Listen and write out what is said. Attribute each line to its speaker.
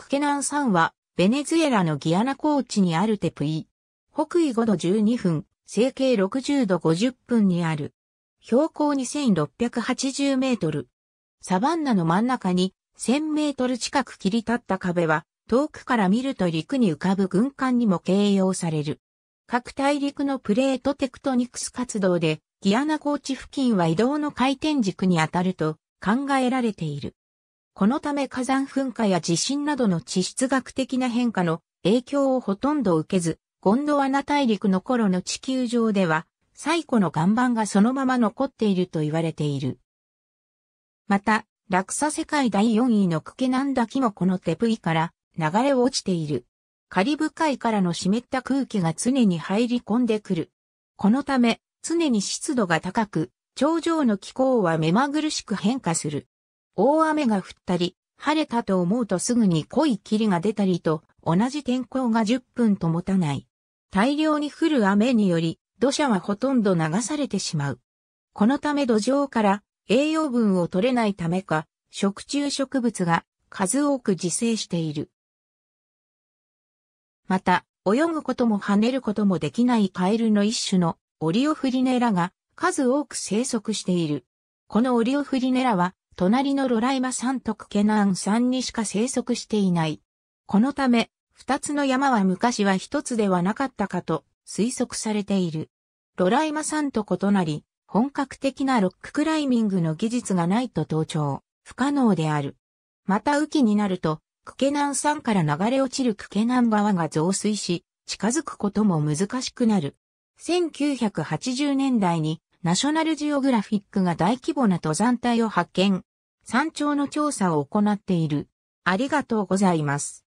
Speaker 1: クケナン山は、ベネズエラのギアナ高地にあるテプイ。北緯5度12分、西経60度50分にある。標高2680メートル。サバンナの真ん中に1000メートル近く切り立った壁は、遠くから見ると陸に浮かぶ軍艦にも形容される。各大陸のプレートテクトニクス活動で、ギアナ高地付近は移動の回転軸に当たると考えられている。このため火山噴火や地震などの地質学的な変化の影響をほとんど受けず、ゴンドワナ大陸の頃の地球上では、最古の岩盤がそのまま残っていると言われている。また、落差世界第4位のクケナンダキもこのテプイから流れ落ちている。カリブ海からの湿った空気が常に入り込んでくる。このため、常に湿度が高く、頂上の気候は目まぐるしく変化する。大雨が降ったり、晴れたと思うとすぐに濃い霧が出たりと、同じ天候が10分と持たない。大量に降る雨により、土砂はほとんど流されてしまう。このため土壌から栄養分を取れないためか、食虫植物が数多く自生している。また、泳ぐことも跳ねることもできないカエルの一種のオリオフリネラが数多く生息している。このオリオフリネラは隣のロライマ山とクケナン山にしか生息していない。このため、二つの山は昔は一つではなかったかと推測されている。ロライマ山と異なり、本格的なロッククライミングの技術がないと登頂、不可能である。また雨季になると、クケナン山から流れ落ちるクケナン川が増水し、近づくことも難しくなる。1980年代にナショナルジオグラフィックが大規模な登山隊を発見、山頂の調査を行っている。ありがとうござい
Speaker 2: ます。